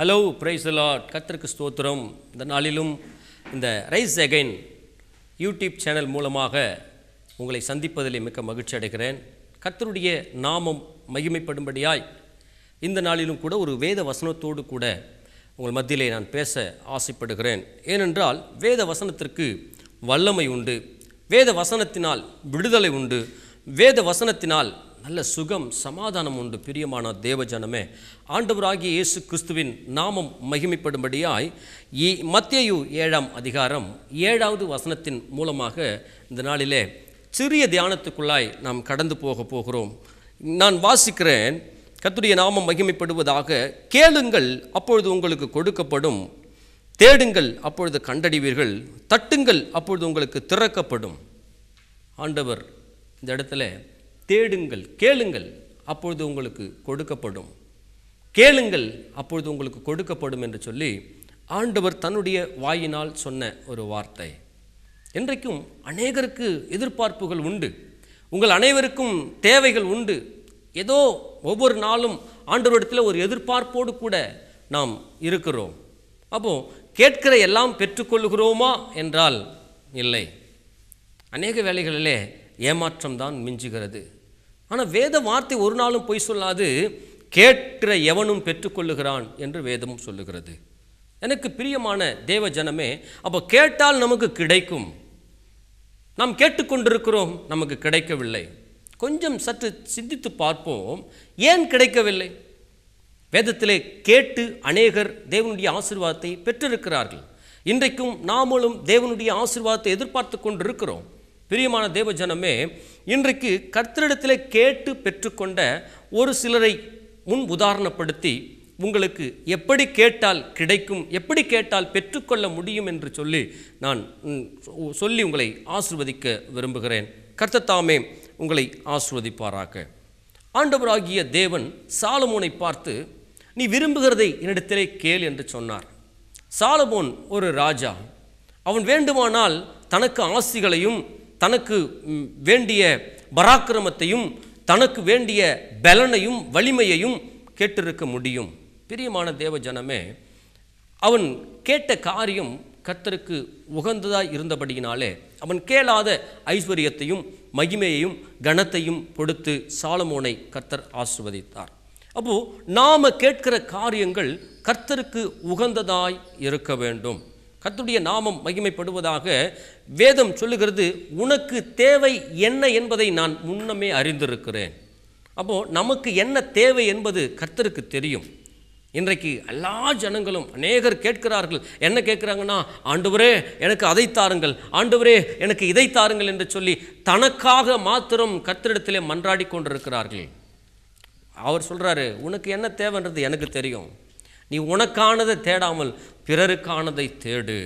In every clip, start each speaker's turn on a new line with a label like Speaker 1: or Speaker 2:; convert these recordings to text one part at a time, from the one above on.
Speaker 1: hello price lot கத்திரக்கு ஸ்தோத்திரம் இந்த நாளிலும் இந்த ரைஸ் அகைன் யூடியூப் சேனல் மூலமாக உங்களை சந்திப்பதில் மிக்க மகிழ்ச்சி அடைகிறேன் கத்தருடைய நாமம் மகிமைப்படும்படியாய் இந்த நாளிலும் கூட ஒரு வேத வசனத்தோடு கூட உங்கள் மத்தியிலே நான் பேச ஆசைப்படுகிறேன் ஏனென்றால் வேத வசனத்திற்கு வல்லமை உண்டு வேத வசனத்தினால் விடுதலை உண்டு வேத வசனத்தினால் நல்ல சுகம் சமாதானம் உண்டு பிரியமான தேவஜனமே ஆண்டவராகிய இயேசு கிறிஸ்துவின் நாமம் மகிமைப்படும்படியாய் இ மத்தியு ஏழாம் அதிகாரம் ஏழாவது வசனத்தின் மூலமாக இந்த நாளிலே சிறிய தியானத்துக்குள்ளாய் நாம் கடந்து போக போகிறோம் நான் வாசிக்கிறேன் கத்துடைய நாமம் மகிமைப்படுவதாக கேளுங்கள் அப்பொழுது உங்களுக்கு கொடுக்கப்படும் தேடுங்கள் அப்பொழுது கண்டடிவீர்கள் தட்டுங்கள் அப்பொழுது உங்களுக்கு திறக்கப்படும் ஆண்டவர் இந்த இடத்துல தேடுங்கள் கேளுங்கள் அப்பொழுது உங்களுக்கு கொடுக்கப்படும் கேளுங்கள் அப்பொழுது உங்களுக்கு கொடுக்கப்படும் என்று சொல்லி ஆண்டவர் தன்னுடைய வாயினால் சொன்ன ஒரு வார்த்தை இன்றைக்கும் அநேகருக்கு எதிர்பார்ப்புகள் உண்டு உங்கள் அனைவருக்கும் தேவைகள் உண்டு ஏதோ ஒவ்வொரு நாளும் ஆண்டவரிடத்தில் ஒரு எதிர்பார்ப்போடு கூட நாம் இருக்கிறோம் அப்போது கேட்கிற எல்லாம் பெற்றுக்கொள்கிறோமா என்றால் இல்லை அநேக வேலைகளிலே ஏமாற்றம் தான் மிஞ்சுகிறது ஆனால் வேத வார்த்தை ஒரு நாளும் பொய் சொல்லாது கேட்கிற எவனும் பெற்றுக்கொள்ளுகிறான் என்று வேதமும் சொல்லுகிறது எனக்கு பிரியமான தேவ ஜனமே அப்போ கேட்டால் நமக்கு கிடைக்கும் நாம் கேட்டுக்கொண்டிருக்கிறோம் நமக்கு கிடைக்கவில்லை கொஞ்சம் சற்று சிந்தித்து பார்ப்போம் ஏன் கிடைக்கவில்லை வேதத்திலே கேட்டு அநேகர் தேவனுடைய ஆசிர்வாதத்தை பெற்றிருக்கிறார்கள் இன்றைக்கும் நாமளும் தேவனுடைய ஆசிர்வாதத்தை எதிர்பார்த்து கொண்டிருக்கிறோம் பிரியமான தேவஜனமே இன்றைக்கு கர்த்தரிடத்தில் கேட்டு பெற்றுக்கொண்ட ஒரு சிலரை முன் உதாரணப்படுத்தி உங்களுக்கு எப்படி கேட்டால் கிடைக்கும் எப்படி கேட்டால் பெற்றுக்கொள்ள முடியும் என்று சொல்லி நான் சொல்லி உங்களை ஆசிர்வதிக்க விரும்புகிறேன் கர்த்தத்தாமே உங்களை ஆசிர்வதிப்பாராக ஆண்டவராகிய தேவன் சாலமோனை பார்த்து நீ விரும்புகிறதை என்னிடத்திலே கேள் என்று சொன்னார் சாலமோன் ஒரு ராஜா அவன் வேண்டுமானால் தனக்கு ஆசிகளையும் தனக்கு வேண்டிய பராக்கிரமத்தையும் தனக்கு வேண்டிய பலனையும் வலிமையையும் கேட்டிருக்க முடியும் பிரியமான தேவஜனமே அவன் கேட்ட காரியம் கத்தருக்கு உகந்ததாக இருந்தபடியினாலே அவன் கேளாத ஐஸ்வர்யத்தையும் மகிமையையும் கனத்தையும் கொடுத்து சாலமோனை கர்த்தர் ஆசிர்வதித்தார் அப்போது நாம் கேட்கிற காரியங்கள் கர்த்தருக்கு உகந்ததாய் இருக்க வேண்டும் கத்துடைய நாமம் மகிமைப்படுவதாக வேதம் சொல்லுகிறது உனக்கு தேவை என்ன என்பதை நான் முன்னமே அறிந்திருக்கிறேன் அப்போது நமக்கு என்ன தேவை என்பது கர்த்தருக்கு தெரியும் இன்றைக்கு எல்லா ஜனங்களும் அநேகர் கேட்கிறார்கள் என்ன கேட்குறாங்கன்னா ஆண்டவரே எனக்கு அதை தாருங்கள் ஆண்டவரே எனக்கு இதை தாருங்கள் என்று சொல்லி தனக்காக மாத்திரம் கத்திரிடத்திலே மன்றாடி கொண்டிருக்கிறார்கள் அவர் சொல்கிறாரு உனக்கு என்ன தேவைன்றது எனக்கு தெரியும் நீ உனக்கானதை தேடாமல் பிறருக்கானதை தேடு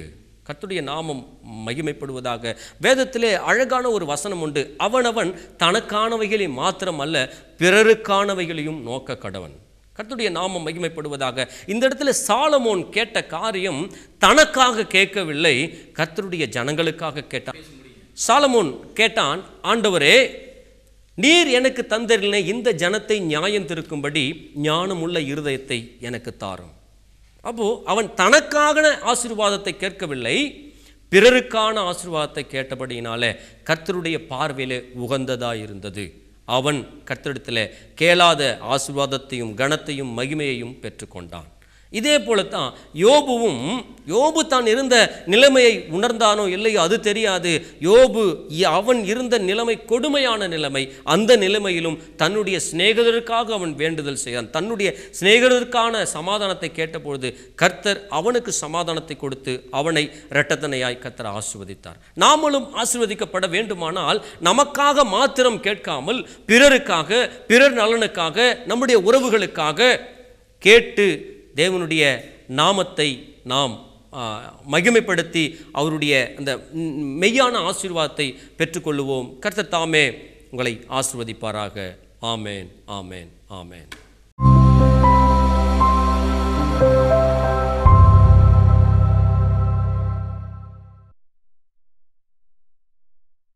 Speaker 1: கத்துடைய நாமம் மகிமைப்படுவதாக வேதத்திலே அழகான ஒரு வசனம் உண்டு அவனவன் தனக்கானவைகளை மாத்திரம் அல்ல பிறருக்கானவைகளையும் நோக்க கடவன் கத்துடைய நாமம் மகிமைப்படுவதாக இந்த இடத்துல சாலமோன் கேட்ட காரியம் தனக்காக கேட்கவில்லை கத்தருடைய ஜனங்களுக்காக கேட்டான் சாலமோன் கேட்டான் ஆண்டவரே நீர் எனக்கு தந்தரிலே இந்த ஜனத்தை நியாயம் திருக்கும்படி ஞானமுள்ள இருதயத்தை எனக்கு தாரும் அப்போது அவன் தனக்காக ஆசீர்வாதத்தை கேட்கவில்லை பிறருக்கான ஆசீர்வாதத்தை கேட்டபடியினால கர்த்தருடைய பார்வையில் உகந்ததாக இருந்தது அவன் கர்த்தரிடத்தில் கேளாத ஆசீர்வாதத்தையும் கணத்தையும் மகிமையையும் பெற்றுக்கொண்டான் இதே போலத்தான் யோபுவும் யோபு தான் இருந்த நிலைமையை உணர்ந்தானோ இல்லையோ அது தெரியாது யோபு அவன் இருந்த நிலைமை கொடுமையான நிலைமை அந்த நிலைமையிலும் தன்னுடைய சிநேகிதருக்காக அவன் வேண்டுதல் செய்தான் தன்னுடைய சிநேகிதருக்கான சமாதானத்தை கேட்டபொழுது கர்த்தர் அவனுக்கு சமாதானத்தை கொடுத்து அவனை இரட்டத்தனையாய் கர்த்தர் ஆசிர்வதித்தார் நாமளும் ஆசிர்வதிக்கப்பட வேண்டுமானால் நமக்காக மாத்திரம் கேட்காமல் பிறருக்காக பிறர் நலனுக்காக நம்முடைய உறவுகளுக்காக கேட்டு தேவனுடைய நாமத்தை நாம் மகிமைப்படுத்தி அவருடைய அந்த மெய்யான ஆசீர்வாதத்தை பெற்றுக்கொள்வோம் கர்த்தர் தாமே உங்களை ஆசிர்வதிப்பாராக ஆமேன் ஆமேன் ஆமேன்